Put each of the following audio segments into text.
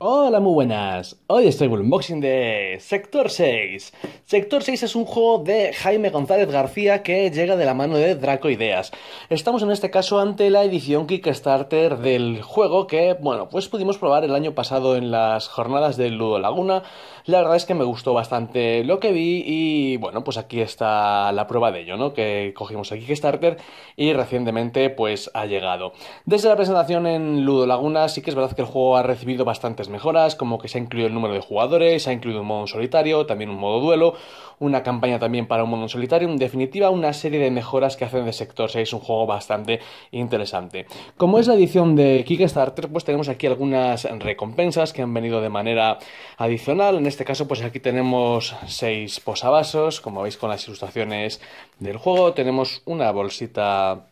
Oh, Hola, muy buenas. Hoy estoy con el unboxing de Sector 6. Sector 6 es un juego de Jaime González García que llega de la mano de Draco Ideas. Estamos en este caso ante la edición Kickstarter del juego que, bueno, pues pudimos probar el año pasado en las jornadas de Ludo Laguna. La verdad es que me gustó bastante lo que vi y, bueno, pues aquí está la prueba de ello, ¿no? Que cogimos el Kickstarter y recientemente pues ha llegado. Desde la presentación en Ludo Laguna sí que es verdad que el juego ha recibido bastantes mejoras como que se ha incluido el número de jugadores, se ha incluido un modo solitario, también un modo duelo, una campaña también para un modo solitario, en definitiva una serie de mejoras que hacen de Sector 6 un juego bastante interesante. Como es la edición de Kickstarter, pues tenemos aquí algunas recompensas que han venido de manera adicional, en este caso pues aquí tenemos 6 posavasos, como veis con las ilustraciones del juego, tenemos una bolsita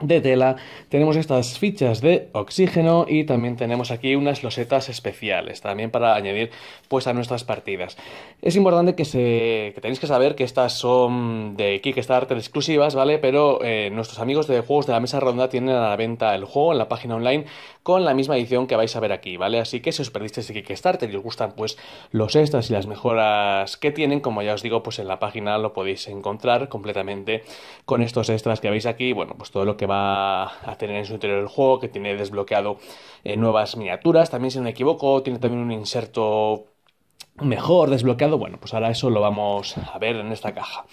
de tela, tenemos estas fichas de oxígeno y también tenemos aquí unas losetas especiales también para añadir pues a nuestras partidas. Es importante que, se, que tenéis que saber que estas son de Kickstarter exclusivas, ¿vale? Pero eh, nuestros amigos de Juegos de la Mesa Ronda tienen a la venta el juego en la página online con la misma edición que vais a ver aquí, ¿vale? Así que si os perdisteis ese Kickstarter y os gustan pues los extras y las mejoras que tienen, como ya os digo, pues en la página lo podéis encontrar completamente con estos extras que veis aquí, bueno, pues todo lo que va a tener en su interior el juego, que tiene desbloqueado eh, nuevas miniaturas. También, si no me equivoco, tiene también un inserto mejor desbloqueado. Bueno, pues ahora eso lo vamos a ver en esta caja.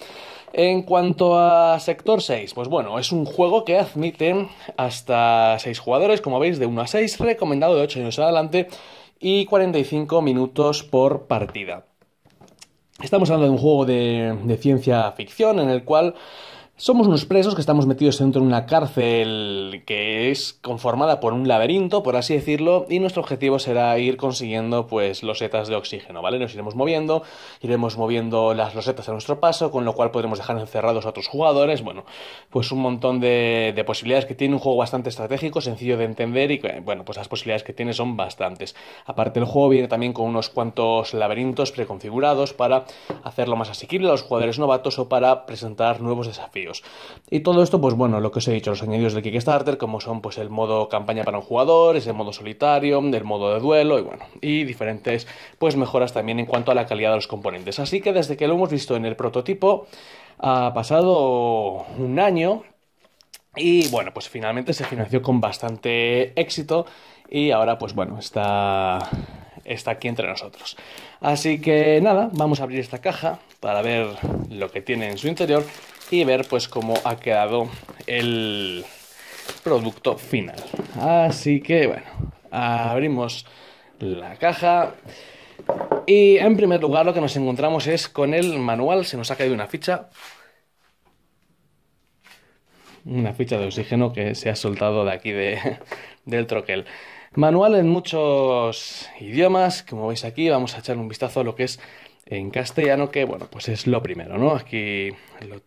En cuanto a Sector 6, pues bueno, es un juego que admite hasta 6 jugadores, como veis, de 1 a 6, recomendado de 8 años adelante y 45 minutos por partida. Estamos hablando de un juego de ciencia ficción en el cual somos unos presos que estamos metidos dentro de una cárcel que es conformada por un laberinto, por así decirlo, y nuestro objetivo será ir consiguiendo pues losetas de oxígeno, ¿vale? Nos iremos moviendo, iremos moviendo las losetas a nuestro paso, con lo cual podremos dejar encerrados a otros jugadores, bueno, pues un montón de, de posibilidades que tiene un juego bastante estratégico, sencillo de entender y bueno, pues las posibilidades que tiene son bastantes. Aparte el juego viene también con unos cuantos laberintos preconfigurados para hacerlo más asequible a los jugadores novatos o para presentar nuevos desafíos. Y todo esto, pues bueno, lo que os he dicho, los añadidos de Kickstarter, como son pues el modo campaña para un jugador, el modo solitario, el modo de duelo y bueno, y diferentes pues mejoras también en cuanto a la calidad de los componentes. Así que desde que lo hemos visto en el prototipo, ha pasado un año y bueno, pues finalmente se financió con bastante éxito y ahora pues bueno, está está aquí entre nosotros. Así que nada, vamos a abrir esta caja para ver lo que tiene en su interior y ver pues cómo ha quedado el producto final. Así que bueno, abrimos la caja. Y en primer lugar lo que nos encontramos es con el manual, se nos ha caído una ficha. Una ficha de oxígeno que se ha soltado de aquí de, del troquel. Manual en muchos idiomas, como veis aquí, vamos a echar un vistazo a lo que es en castellano, que bueno, pues es lo primero, ¿no? Aquí,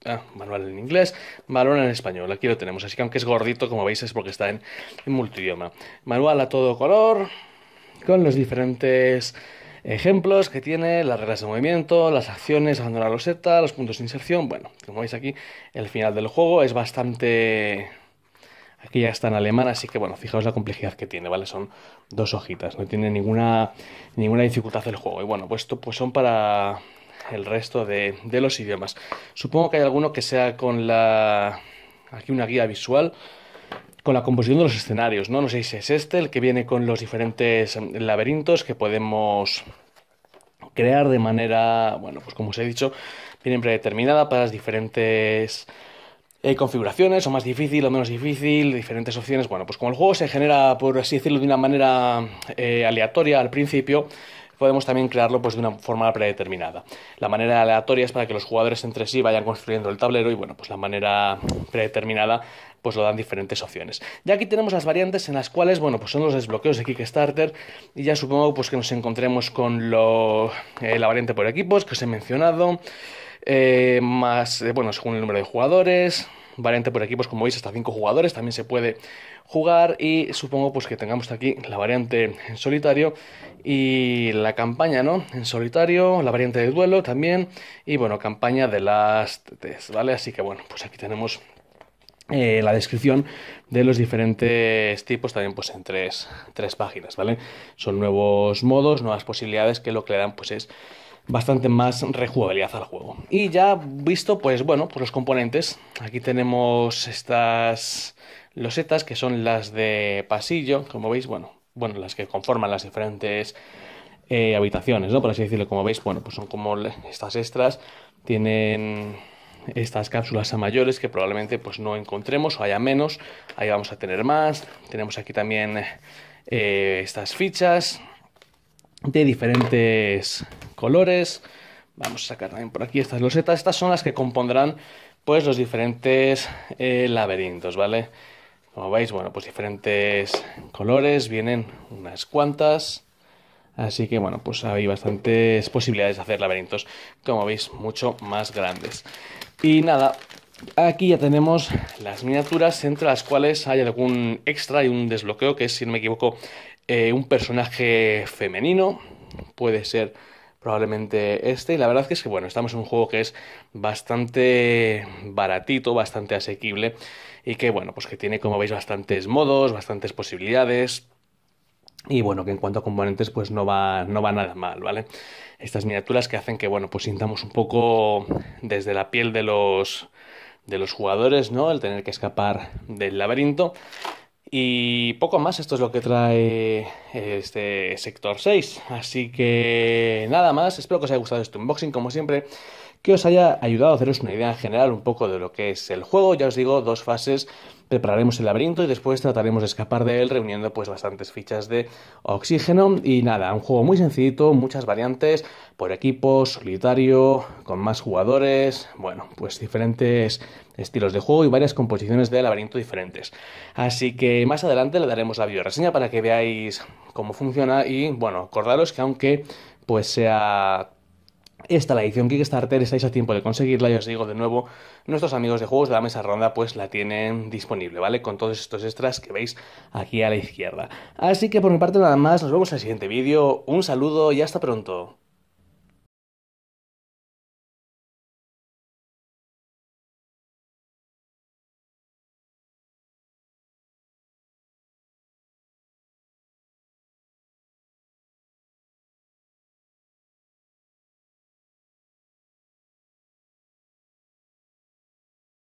ah, manual en inglés, manual en español, aquí lo tenemos, así que aunque es gordito, como veis, es porque está en, multidioma. Manual a todo color, con los diferentes ejemplos que tiene, las reglas de movimiento, las acciones, abandonar la roseta, los puntos de inserción, bueno, como veis aquí, el final del juego es bastante Aquí ya está en alemán, así que bueno, fijaos la complejidad que tiene, ¿vale? Son dos hojitas, no tiene ninguna, ninguna dificultad el juego. Y bueno, pues esto pues son para el resto de, de los idiomas. Supongo que hay alguno que sea con la... aquí una guía visual con la composición de los escenarios, ¿no? No sé si es este el que viene con los diferentes laberintos que podemos crear de manera, bueno, pues como os he dicho, vienen predeterminada para las diferentes eh, configuraciones, o más difícil o menos difícil, diferentes opciones. Bueno, pues como el juego se genera, por así decirlo, de una manera eh, aleatoria al principio, podemos también crearlo pues, de una forma predeterminada. La manera aleatoria es para que los jugadores entre sí vayan construyendo el tablero y bueno, pues la manera predeterminada pues lo dan diferentes opciones. Ya aquí tenemos las variantes en las cuales, bueno, pues son los desbloqueos de Kickstarter y ya supongo pues que nos encontremos con lo, eh, la variante por equipos que os he mencionado, eh, más, eh, bueno, según el número de jugadores, variante por equipos, como veis, hasta 5 jugadores también se puede jugar y supongo pues que tengamos aquí la variante en solitario y la campaña, ¿no? En solitario, la variante de duelo también y bueno, campaña de las test, ¿vale? Así que bueno, pues aquí tenemos eh, la descripción de los diferentes tipos también pues en tres, tres páginas, ¿vale? Son nuevos modos, nuevas posibilidades que lo que le dan pues es bastante más rejugabilidad al juego. Y ya visto, pues bueno, pues los componentes. Aquí tenemos estas losetas que son las de pasillo, como veis, bueno, bueno, las que conforman las diferentes eh, habitaciones, ¿no? Por así decirlo, como veis, bueno, pues son como estas extras, tienen estas cápsulas a mayores que probablemente pues no encontremos o haya menos, ahí vamos a tener más, tenemos aquí también eh, estas fichas, de diferentes colores. Vamos a sacar también por aquí estas losetas. Estas son las que compondrán pues los diferentes eh, laberintos, ¿vale? Como veis, bueno, pues diferentes colores, vienen unas cuantas. Así que bueno, pues hay bastantes posibilidades de hacer laberintos, como veis, mucho más grandes. Y nada, aquí ya tenemos las miniaturas entre las cuales hay algún extra y un desbloqueo, que es, si no me equivoco, eh, un personaje femenino, puede ser probablemente este. Y la verdad es que, bueno, estamos en un juego que es bastante baratito, bastante asequible y que, bueno, pues que tiene, como veis, bastantes modos, bastantes posibilidades. Y bueno, que en cuanto a componentes, pues no va, no va nada mal, ¿vale? Estas miniaturas que hacen que, bueno, pues sintamos un poco desde la piel de los, de los jugadores, ¿no? El tener que escapar del laberinto. Y poco más, esto es lo que trae este sector 6. Así que nada más, espero que os haya gustado este unboxing como siempre que os haya ayudado a haceros una idea general un poco de lo que es el juego. Ya os digo, dos fases prepararemos el laberinto y después trataremos de escapar de él reuniendo pues bastantes fichas de oxígeno y nada, un juego muy sencillito, muchas variantes por equipos, solitario, con más jugadores, bueno, pues diferentes estilos de juego y varias composiciones de laberinto diferentes. Así que más adelante le daremos la reseña para que veáis cómo funciona y bueno, acordaros que aunque pues sea esta, la edición Kickstarter, estáis a tiempo de conseguirla y os digo de nuevo, nuestros amigos de Juegos de la Mesa Ronda pues la tienen disponible, ¿vale? Con todos estos extras que veis aquí a la izquierda. Así que por mi parte nada más, nos vemos en el siguiente vídeo, un saludo y hasta pronto.